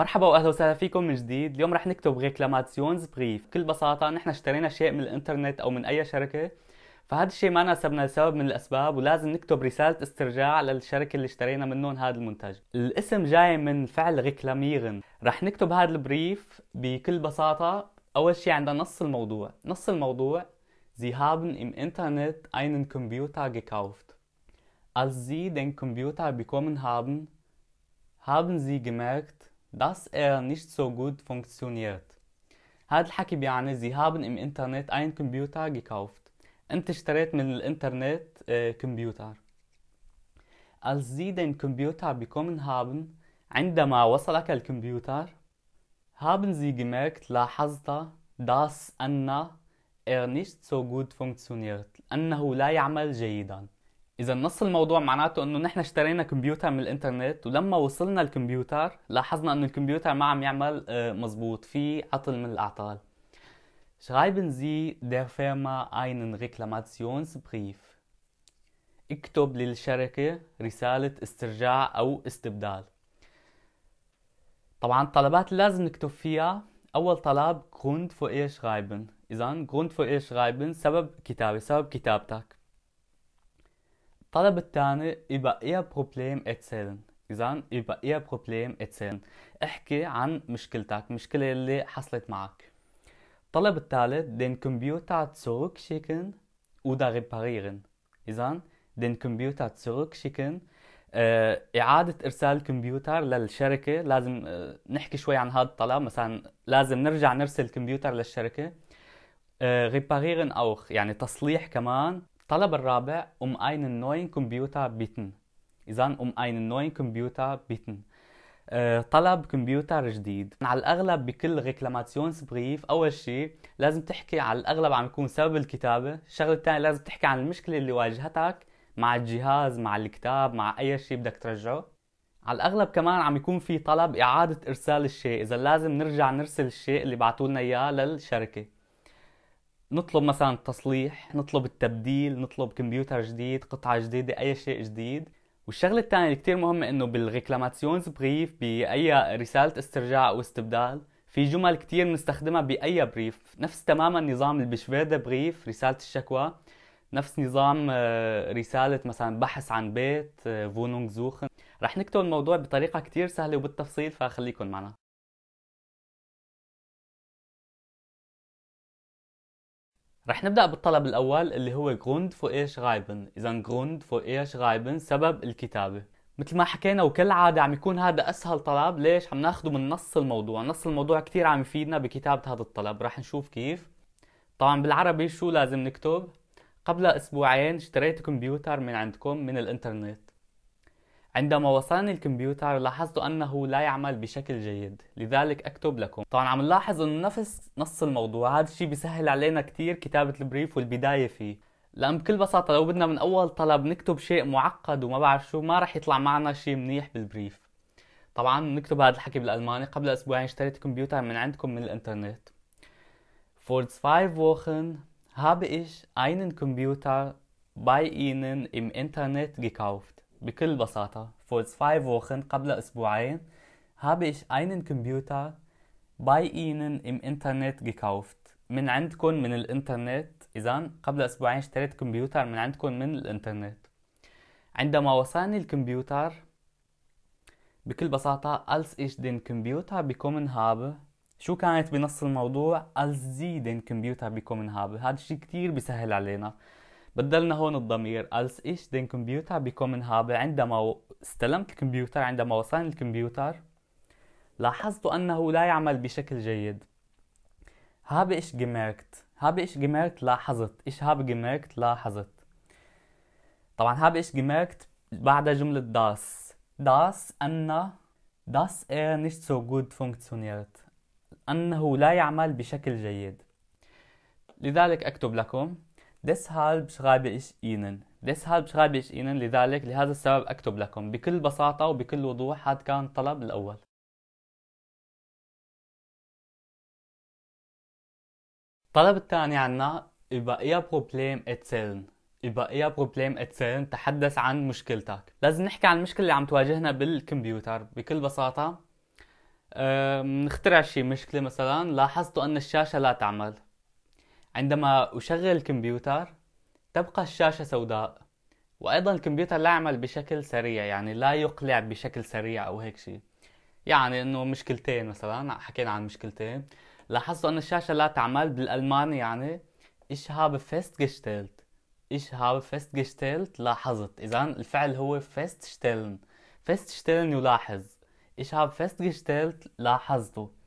مرحبا واهلا وسهلا فيكم من جديد، اليوم رح نكتب ريكلاماسيونز بريف، بكل بساطة نحن اشترينا شيء من الانترنت او من اي شركة فهذا الشيء ما ناسبنا لسبب من الاسباب ولازم نكتب رسالة استرجاع للشركة اللي اشترينا منهم هذا المنتج. الاسم جاي من فعل ريكلاميرن رح نكتب هذا البريف بكل بساطة، أول شيء عندنا نص الموضوع، نص الموضوع زي هابن im انترنت einen Computer gekauft. Als Sie den Computer bekommen haben, haben Sie gemerkt, dass er nicht so gut funktioniert. هذا الحكي بيعني Sie haben im Internet einen Computer gekauft. أنت اشتريت من الإنترنت كمبيوتر. Als Sie den Computer bekommen haben, عندما وصلك الكمبيوتر, haben Sie gemerkt, لاحظت, dass أن er nicht so gut funktioniert. أنه لا يعمل جيداً. اذا نص الموضوع معناته انه نحن اشترينا كمبيوتر من الانترنت ولما وصلنا الكمبيوتر لاحظنا انه الكمبيوتر ما عم يعمل آه، مزبوط في عطل من الاعطال Schreiben Sie der Firma einen Reklamationsbrief. اكتب للشركة رسالة استرجاع أو استبدال. طبعا الطلبات اللي لازم نكتب فيها أول طلب Grund für Ihr Schreiben. إذا Grund für Ihr Schreiben سبب كتابة سبب كتابتك. طلب الثاني يبقى إيه بروبليم اتسيلن إذا يبقى إيه بروبليم اتسيلن احكي عن مشكلتك مشكلة اللي حصلت معك طلب الثالث den Computer zurückschicken oder reparieren إذا den Computer zurückschicken إعادة إرسال الكمبيوتر للشركة لازم آه، نحكي شوي عن هذا الطلب مثلا لازم نرجع نرسل الكمبيوتر للشركة آه، ريباريرن أوخ يعني تصليح كمان الطلب الرابع um einen neuen Computer bitten إذا um einen neuen Computer bitten طلب كمبيوتر جديد على الاغلب بكل ريكلاماسيونز بريف اول شيء لازم تحكي على الاغلب عم يكون سبب الكتابه الشغله الثانيه لازم تحكي عن المشكله اللي واجهتك مع الجهاز مع الكتاب مع اي شيء بدك ترجعه على الاغلب كمان عم يكون في طلب اعاده ارسال الشيء اذا لازم نرجع نرسل الشيء اللي بعثوا لنا اياه للشركه نطلب مثلا تصليح نطلب التبديل نطلب كمبيوتر جديد قطعة جديدة أي شيء جديد والشغلة الثانية اللي كتير مهمة إنه بالريكلاماتسيونز بريف بأي رسالة استرجاع أو استبدال في جمل كتير بنستخدمها بأي بريف نفس تماما نظام البشفيردة بريف رسالة الشكوى نفس نظام آه، رسالة مثلا بحث عن بيت آه، فونونغ زوخن رح نكتب الموضوع بطريقة كتير سهلة وبالتفصيل فخليكن معنا رح نبدأ بالطلب الأول اللي هو جروند ايش غايبن إذا جروند ايش غايبن سبب الكتابة مثل ما حكينا وكل عادة عم يكون هذا أسهل طلب ليش عم ناخده من نص الموضوع نص الموضوع كتير عم يفيدنا بكتابة هذا الطلب رح نشوف كيف طبعا بالعربي شو لازم نكتب قبل أسبوعين اشتريت كمبيوتر من عندكم من الإنترنت عندما وصلني الكمبيوتر لاحظت أنه لا يعمل بشكل جيد لذلك أكتب لكم طبعا عم نلاحظ أنه نفس نص الموضوع هذا الشيء بيسهل علينا كتير كتابة البريف والبداية فيه لأن بكل بساطة لو بدنا من أول طلب نكتب شيء معقد وما بعرف شو ما رح يطلع معنا شيء منيح بالبريف طبعا نكتب هذا الحكي بالألماني قبل أسبوعين اشتريت كمبيوتر من عندكم من الإنترنت Vor فايف وخن habe ايش einen كمبيوتر باي اينن im انترنت gekauft. بكل بساطة 5 وخن قبل أسبوعين هاب ايش einen Computer باي Ihnen ام انترنت gekauft من عندكم من الإنترنت إذا قبل أسبوعين اشتريت كمبيوتر من عندكم من الإنترنت عندما وصلني الكمبيوتر بكل بساطة als ايش den كمبيوتر bekommen هاب شو كانت بنص الموضوع als sie den كمبيوتر bekommen هاب هذا الشيء كتير بيسهل علينا بدلنا هون الضمير als ich den Computer bekommen habe عندما استلمت الكمبيوتر عندما وصلني الكمبيوتر لاحظت أنه لا يعمل بشكل جيد habe ich gemerkt habe ich gemerkt لاحظت ich habe gemerkt لاحظت طبعا habe ich gemerkt بعد جملة das das أن das er nicht so gut funktioniert أنه لا يعمل بشكل جيد لذلك أكتب لكم Deshalb schreibe ich Ihnen. Deshalb schreibe ich Ihnen لذلك لهذا السبب أكتب لكم بكل بساطة وبكل وضوح هذا كان طلب الأول طلب الثاني عنا über Ihr Problem erzählen. über Ihr Problem erzählen تحدث عن مشكلتك لازم نحكي عن المشكلة اللي عم تواجهنا بالكمبيوتر بكل بساطة أه نخترع شيء مشكلة مثلا لاحظت أن الشاشة لا تعمل عندما أشغل الكمبيوتر تبقى الشاشة سوداء وأيضا الكمبيوتر لا يعمل بشكل سريع يعني لا يقلع بشكل سريع أو هيك شيء يعني انه مشكلتين مثلا حكينا عن مشكلتين لاحظتوا ان الشاشة لا تعمل بالألماني يعني إيش هاب ich habe إيش هاب habe festgestellt لاحظت اذا الفعل هو feststellen feststellen يلاحظ إيش هاب habe festgestellt لاحظته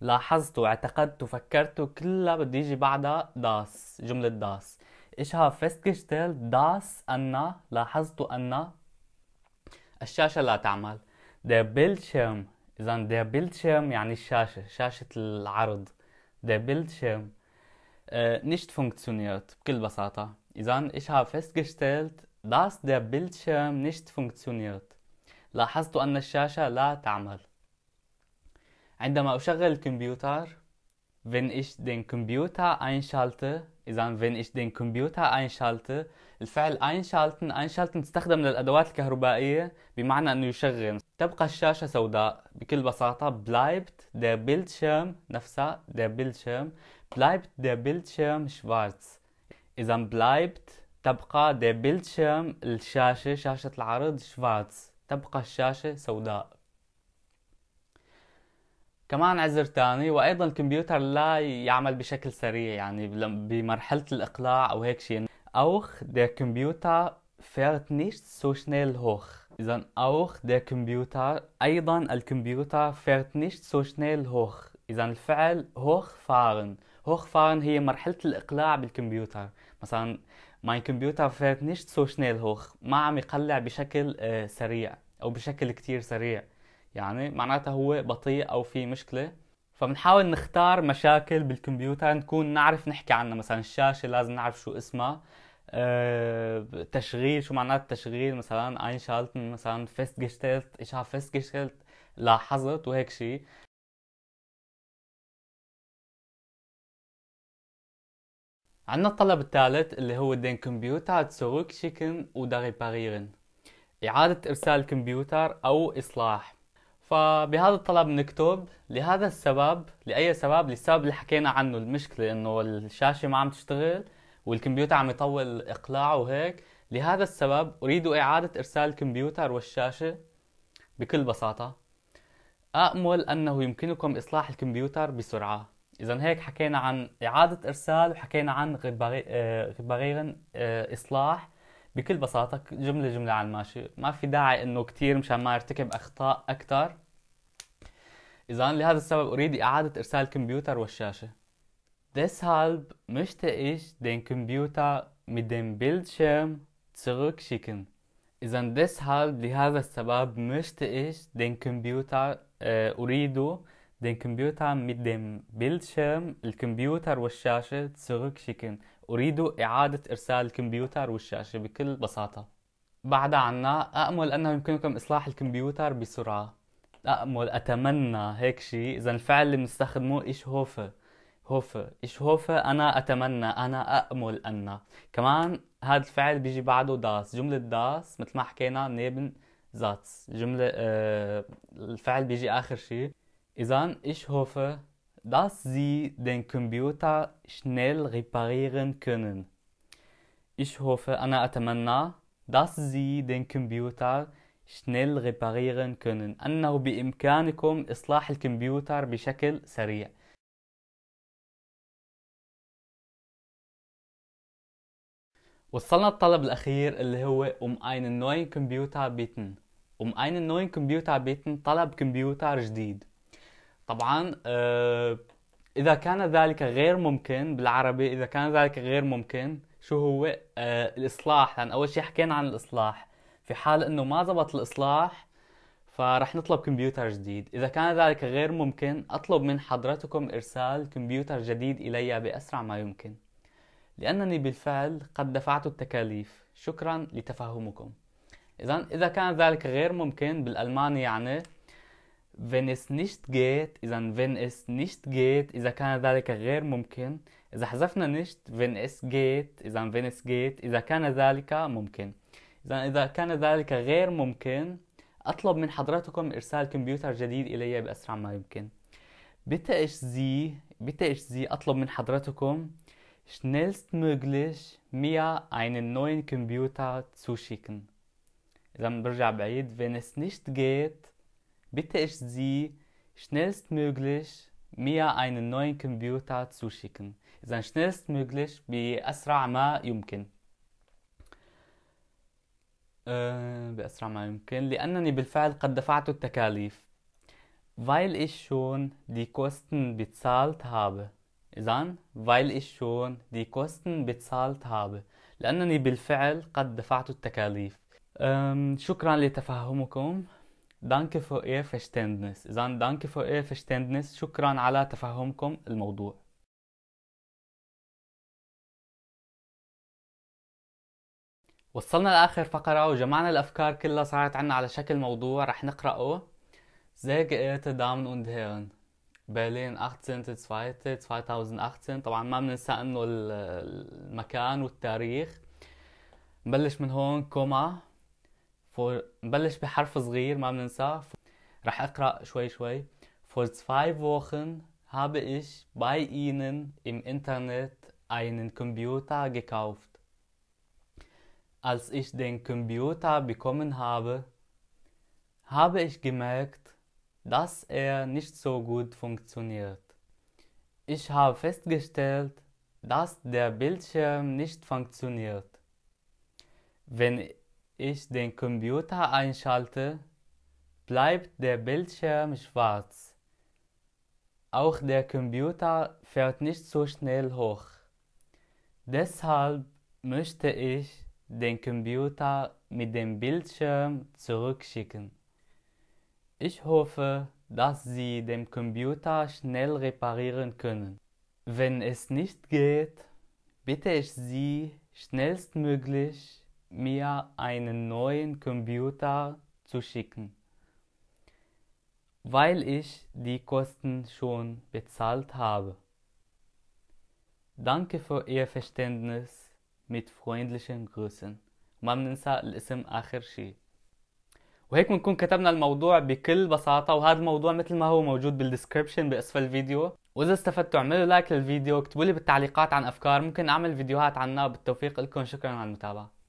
لاحظت واعتقدت وفكرت كلها بده يجي بعدها داس جملة داس إشها فيستجشتيل داس أن لاحظت أن الشاشة لا تعمل der Bildschirm إذا der Bildschirm يعني الشاشة شاشة العرض der Bildschirm شيرم nicht funktioniert بكل بساطة إذا ich habe داس dass der شيرم nicht funktioniert لاحظت أن الشاشة لا تعمل عندما أشغل الكمبيوتر wenn ich den Computer einschalte إذا wenn ich den Computer einschalte الفعل einschalten einschalten تستخدم للأدوات الكهربائية بمعنى أنه يشغل تبقى الشاشة سوداء بكل بساطة bleibt der Bildschirm نفسها der Bildschirm bleibt der Bildschirm schwarz إذا bleibt تبقى der Bildschirm الشاشة شاشة العرض schwarz تبقى الشاشة سوداء كمان عذر تاني وايضا الكمبيوتر لا يعمل بشكل سريع يعني بمرحله الاقلاع او هيك شيء اوخ der كمبيوتر فيرت نيشت سو شنيل هوخ اذا اوخ der كمبيوتر ايضا الكمبيوتر فيرت نيشت سو شنيل هوخ اذا الفعل hoch fahren hoch fahren هي مرحله الاقلاع بالكمبيوتر مثلا ماي كمبيوتر فيرت نيشت سو شنيل هوخ ما عم يقلع بشكل آه، سريع او بشكل كتير سريع يعني معناتها هو بطيء او في مشكله فبنحاول نختار مشاكل بالكمبيوتر نكون نعرف نحكي عنها مثلا الشاشه لازم نعرف شو اسمها أه تشغيل شو معناته التشغيل مثلا اينشالتن مثلا جشتلت ايش جشتلت لاحظت وهيك شيء عندنا الطلب الثالث اللي هو دين كمبيوتر تسوق شيكن ودا باريرن إعادة إرسال الكمبيوتر أو إصلاح فبهذا الطلب نكتب لهذا السبب لاي سبب للسبب اللي حكينا عنه المشكله انه الشاشه ما عم تشتغل والكمبيوتر عم يطول اقلاعه وهيك لهذا السبب اريد اعاده ارسال الكمبيوتر والشاشه بكل بساطه امل انه يمكنكم اصلاح الكمبيوتر بسرعه اذا هيك حكينا عن اعاده ارسال وحكينا عن غبغيغن آه، آه، اصلاح بكل بساطه جمله جمله على الماشي ما في داعي انه كثير مشان ما ارتكب اخطاء اكثر اذا لهذا السبب اريد اعاده ارسال الكمبيوتر والشاشه Deshalb möchte ich den Computer mit dem Bildschirm zurückschicken. إذا deshalb لهذا السبب möchte ich den Computer äh, أريد den Computer mit dem Bildschirm الكمبيوتر والشاشة zurückschicken أريد إعادة إرسال الكمبيوتر والشاشة بكل بساطة بعد عنا أأمل أنه يمكنكم إصلاح الكمبيوتر بسرعة أأمل أتمنى هيك شيء إذا الفعل اللي بنستخدمه إيش هوفه هوفه إيش هوفه أنا أتمنى أنا أأمل أن كمان هذا الفعل بيجي بعده داس جملة داس مثل ما حكينا نيبن ذاتس جملة آه الفعل بيجي آخر شيء إذا إيش هوفه dass Sie den Computer schnell reparieren können. Ich hoffe, Anna Atamanna, dass Sie den Computer schnell reparieren können. أنه بإمكانكم إصلاح الكمبيوتر بشكل سريع. وصلنا الطلب الأخير اللي هو um einen neuen Computer bitten. Um einen neuen Computer bitten طلب كمبيوتر جديد. طبعا آه، اذا كان ذلك غير ممكن بالعربي اذا كان ذلك غير ممكن شو هو آه، الاصلاح لان يعني اول شيء حكينا عن الاصلاح في حال انه ما زبط الاصلاح فرح نطلب كمبيوتر جديد اذا كان ذلك غير ممكن اطلب من حضرتكم ارسال كمبيوتر جديد الي باسرع ما يمكن لانني بالفعل قد دفعت التكاليف شكرا لتفهمكم اذا اذا كان ذلك غير ممكن بالالماني يعني wenn es nicht geht إذا wenn es nicht geht إذا كان ذلك غير ممكن إذا حذفنا nicht wenn es geht إذا wenn es geht إذا كان ذلك ممكن إذا إذا كان ذلك غير ممكن أطلب من حضراتكم إرسال كمبيوتر جديد إلي بأسرع ما يمكن bitte ich Sie bitte ich Sie أطلب من حضراتكم schnellstmöglich mir einen neuen Computer zu schicken إذا برجع بعيد wenn es nicht geht bitte ich Sie, schnellstmöglich mir einen neuen Computer zu schicken. إذا schnellstmöglich wie Asra Ma Yumkin. بأسرع ما يمكن لأنني بالفعل قد دفعت التكاليف. Weil ich schon die Kosten bezahlt habe. إذن weil ich schon die Kosten bezahlt habe. لأنني بالفعل قد دفعت التكاليف. شكرا لتفهمكم. Danke فور اير Verständnis. إذا danke فور اير Verständnis. شكرا على تفهمكم الموضوع. وصلنا لآخر فقرة وجمعنا الأفكار كلها صارت عنا على شكل موضوع رح نقرأه زي جئت Damen und Herren برلين 18 2018 طبعا ما بننسى انه المكان والتاريخ نبلش من هون كوما for نبلش بحرف صغير ما بننساه راح اقرا شوي شوي for zwei Wochen habe ich bei ihnen im Internet einen Computer gekauft. Als ich den Computer bekommen habe, habe ich gemerkt, dass er nicht so gut funktioniert. Ich habe festgestellt, dass der Bildschirm nicht funktioniert. Wenn ich den Computer einschalte, bleibt der Bildschirm schwarz. Auch der Computer fährt nicht so schnell hoch. Deshalb möchte ich den Computer mit dem Bildschirm zurückschicken. Ich hoffe, dass Sie den Computer schnell reparieren können. Wenn es nicht geht, bitte ich Sie schnellstmöglich mir einen neuen Computer zu schicken, weil ich die Kosten schon bezahlt habe. Danke für Ihr Verständnis mit freundlichen Grüßen وما بننسى الاسم آخر شيء وهيك بنكون كتبنا الموضوع بكل بساطة وهذا الموضوع مثل ما هو موجود بالدسكربشن بأسفل الفيديو وإذا استفدتوا اعملوا لايك للفيديو اكتبوا لي بالتعليقات عن أفكار ممكن أعمل فيديوهات عنها بالتوفيق لكم شكرا على المتابعة